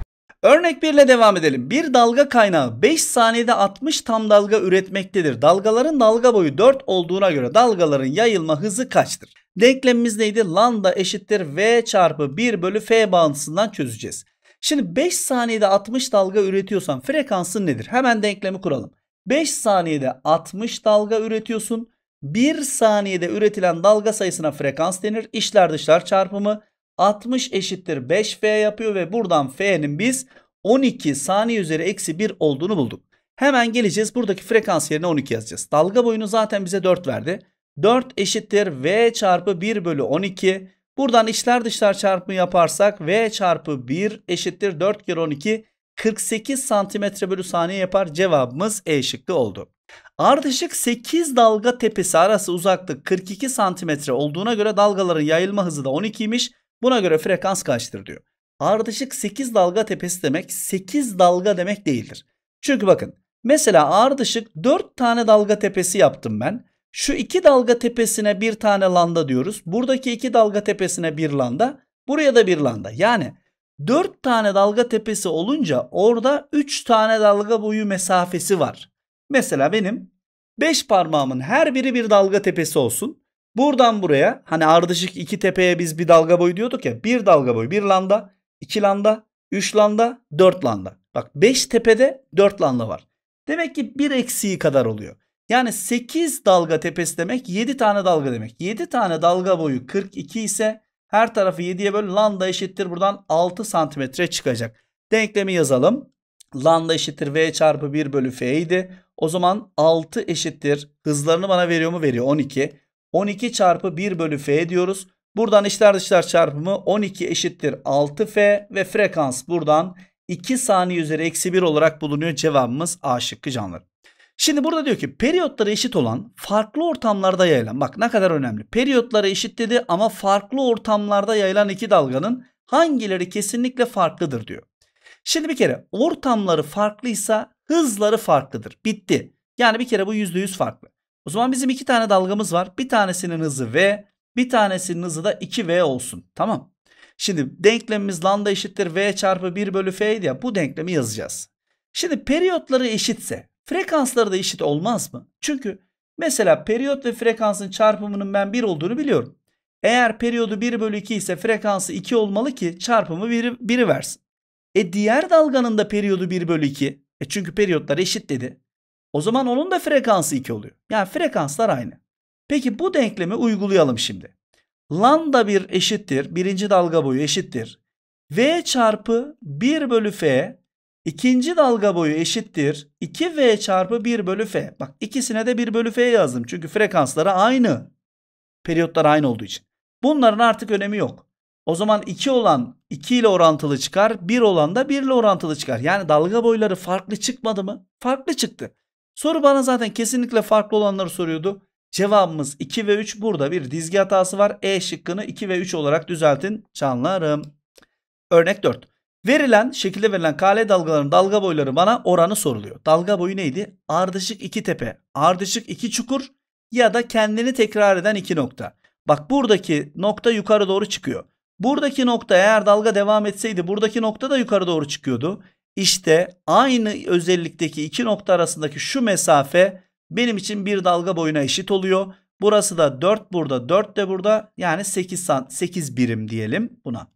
Örnek 1 ile devam edelim. Bir dalga kaynağı 5 saniyede 60 tam dalga üretmektedir. Dalgaların dalga boyu 4 olduğuna göre dalgaların yayılma hızı kaçtır? Denklemimiz neydi? Lambda eşittir V çarpı 1 bölü F bağıntısından çözeceğiz. Şimdi 5 saniyede 60 dalga üretiyorsan frekansın nedir? Hemen denklemi kuralım. 5 saniyede 60 dalga üretiyorsun. 1 saniyede üretilen dalga sayısına frekans denir. İşler dışlar çarpımı 60 eşittir 5F yapıyor ve buradan F'nin biz 12 saniye üzeri eksi 1 olduğunu bulduk. Hemen geleceğiz buradaki frekans yerine 12 yazacağız. Dalga boyunu zaten bize 4 verdi. 4 eşittir V çarpı 1 bölü 12. Buradan içler dışlar çarpımı yaparsak V çarpı 1 eşittir 4 kere 12 48 santimetre bölü saniye yapar cevabımız E şıkkı oldu. Ardışık 8 dalga tepesi arası uzaklık 42 santimetre olduğuna göre dalgaların yayılma hızı da 12'ymiş. Buna göre frekans kaçtır diyor. Ardışık 8 dalga tepesi demek 8 dalga demek değildir. Çünkü bakın mesela ardışık 4 tane dalga tepesi yaptım ben. Şu 2 dalga tepesine bir tane landa diyoruz. Buradaki 2 dalga tepesine bir landa. Buraya da bir landa. Yani 4 tane dalga tepesi olunca orada 3 tane dalga boyu mesafesi var. Mesela benim 5 parmağımın her biri bir dalga tepesi olsun. Buradan buraya hani ardışık iki tepeye biz bir dalga boyu diyorduk ya. Bir dalga boyu bir landa, iki landa, üç landa, dört landa. Bak beş tepede dört landa var. Demek ki bir eksiği kadar oluyor. Yani sekiz dalga tepesi demek yedi tane dalga demek. yedi tane dalga boyu 42 ise her tarafı 7'ye böl landa eşittir buradan 6 santimetre çıkacak. Denklemi yazalım. landa eşittir v çarpı 1 bölü f idi. O zaman 6 eşittir hızlarını bana veriyor mu? Veriyor 12. 12 çarpı 1 bölü f diyoruz. Buradan içler dışlar çarpımı 12 eşittir 6f ve frekans buradan 2 saniye üzeri eksi 1 olarak bulunuyor. Cevabımız A şıkkı canlı. Şimdi burada diyor ki periyotları eşit olan farklı ortamlarda yayılan bak ne kadar önemli. Periyotları eşit dedi ama farklı ortamlarda yayılan iki dalganın hangileri kesinlikle farklıdır diyor. Şimdi bir kere ortamları farklıysa hızları farklıdır. Bitti. Yani bir kere bu %100 farklı. O zaman bizim iki tane dalgamız var. Bir tanesinin hızı v, bir tanesinin hızı da 2v olsun. Tamam. Şimdi denklemimiz lambda eşittir v çarpı 1 bölü f idi ya bu denklemi yazacağız. Şimdi periyotları eşitse frekansları da eşit olmaz mı? Çünkü mesela periyot ve frekansın çarpımının ben 1 olduğunu biliyorum. Eğer periyodu 1 bölü 2 ise frekansı 2 olmalı ki çarpımı 1'i 1'i versin. E diğer dalganın da periyodu 1 bölü 2. E çünkü periyotlar eşit dedi. O zaman onun da frekansı 2 oluyor. Yani frekanslar aynı. Peki bu denklemi uygulayalım şimdi. Lambda 1 eşittir. Birinci dalga boyu eşittir. V çarpı 1 bölü F. ikinci dalga boyu eşittir. 2V çarpı 1 bölü F. Bak ikisine de 1 bölü F yazdım. Çünkü frekansları aynı. Periyotlar aynı olduğu için. Bunların artık önemi yok. O zaman 2 olan 2 ile orantılı çıkar. 1 olan da 1 ile orantılı çıkar. Yani dalga boyları farklı çıkmadı mı? Farklı çıktı. Soru bana zaten kesinlikle farklı olanları soruyordu. Cevabımız 2 ve 3 burada bir dizgi hatası var. E şıkkını 2 ve 3 olarak düzeltin canlarım. Örnek 4. Verilen şekilde verilen kale dalgalarının dalga boyları bana oranı soruluyor. Dalga boyu neydi? Ardışık 2 tepe, ardışık 2 çukur ya da kendini tekrar eden 2 nokta. Bak buradaki nokta yukarı doğru çıkıyor. Buradaki nokta eğer dalga devam etseydi buradaki nokta da yukarı doğru çıkıyordu. İşte aynı özellikteki iki nokta arasındaki şu mesafe benim için bir dalga boyuna eşit oluyor. Burası da 4 burada 4 de burada yani 8, 8 birim diyelim buna.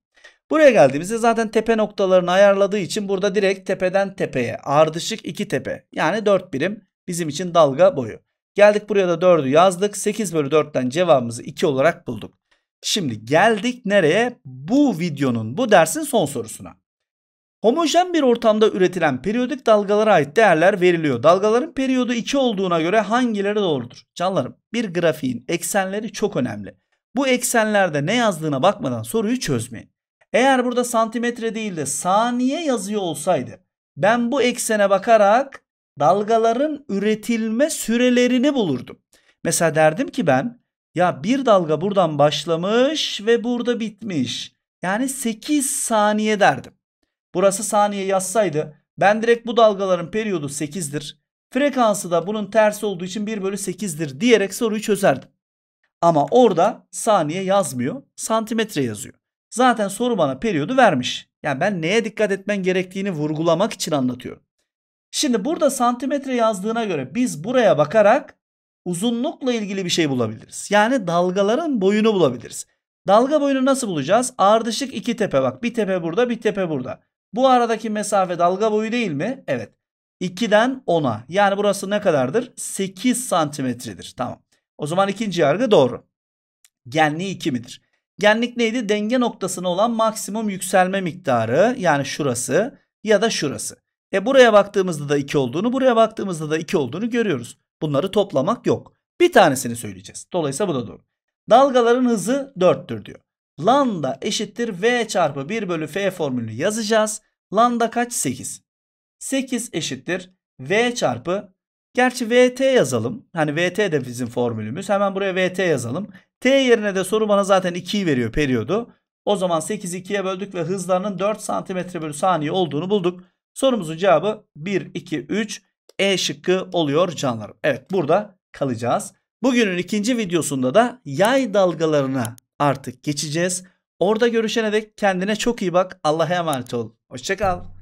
Buraya geldiğimizde zaten tepe noktalarını ayarladığı için burada direkt tepeden tepeye ardışık 2 tepe yani 4 birim bizim için dalga boyu. Geldik buraya da 4'ü yazdık 8 bölü 4'ten cevabımızı 2 olarak bulduk. Şimdi geldik nereye? Bu videonun bu dersin son sorusuna. Homojen bir ortamda üretilen periyodik dalgalara ait değerler veriliyor. Dalgaların periyodu 2 olduğuna göre hangileri doğrudur? Canlarım bir grafiğin eksenleri çok önemli. Bu eksenlerde ne yazdığına bakmadan soruyu çözmeyin. Eğer burada santimetre değil de saniye yazıyor olsaydı ben bu eksene bakarak dalgaların üretilme sürelerini bulurdum. Mesela derdim ki ben ya bir dalga buradan başlamış ve burada bitmiş. Yani 8 saniye derdim. Burası saniye yazsaydı ben direkt bu dalgaların periyodu 8'dir. Frekansı da bunun tersi olduğu için 1 bölü 8'dir diyerek soruyu çözerdim. Ama orada saniye yazmıyor. Santimetre yazıyor. Zaten soru bana periyodu vermiş. Yani ben neye dikkat etmen gerektiğini vurgulamak için anlatıyorum. Şimdi burada santimetre yazdığına göre biz buraya bakarak uzunlukla ilgili bir şey bulabiliriz. Yani dalgaların boyunu bulabiliriz. Dalga boyunu nasıl bulacağız? Ardışık iki tepe bak. Bir tepe burada bir tepe burada. Bu aradaki mesafe dalga boyu değil mi? Evet. 2'den 10'a. Yani burası ne kadardır? 8 santimetredir. Tamam. O zaman ikinci yargı doğru. Genliği 2 midir? Genlik neydi? Denge noktasına olan maksimum yükselme miktarı. Yani şurası ya da şurası. E buraya baktığımızda da 2 olduğunu, buraya baktığımızda da 2 olduğunu görüyoruz. Bunları toplamak yok. Bir tanesini söyleyeceğiz. Dolayısıyla bu da doğru. Dalgaların hızı 4'tür diyor lambda eşittir v çarpı 1 bölü f formülünü yazacağız. Lambda kaç? 8. 8 eşittir v çarpı Gerçi VT yazalım. Hani VT de bizim formülümüz. Hemen buraya VT yazalım. T yerine de soru bana zaten 2'yi veriyor periyodu. O zaman 8 2'ye böldük ve hızlarının 4 cm bölü saniye olduğunu bulduk. Sorumuzun cevabı 1, 2, 3 E şıkkı oluyor canlarım. Evet burada kalacağız. Bugünün ikinci videosunda da yay dalgalarına artık geçeceğiz. Orada görüşene dek kendine çok iyi bak. Allah'a emanet ol. Hoşçakal.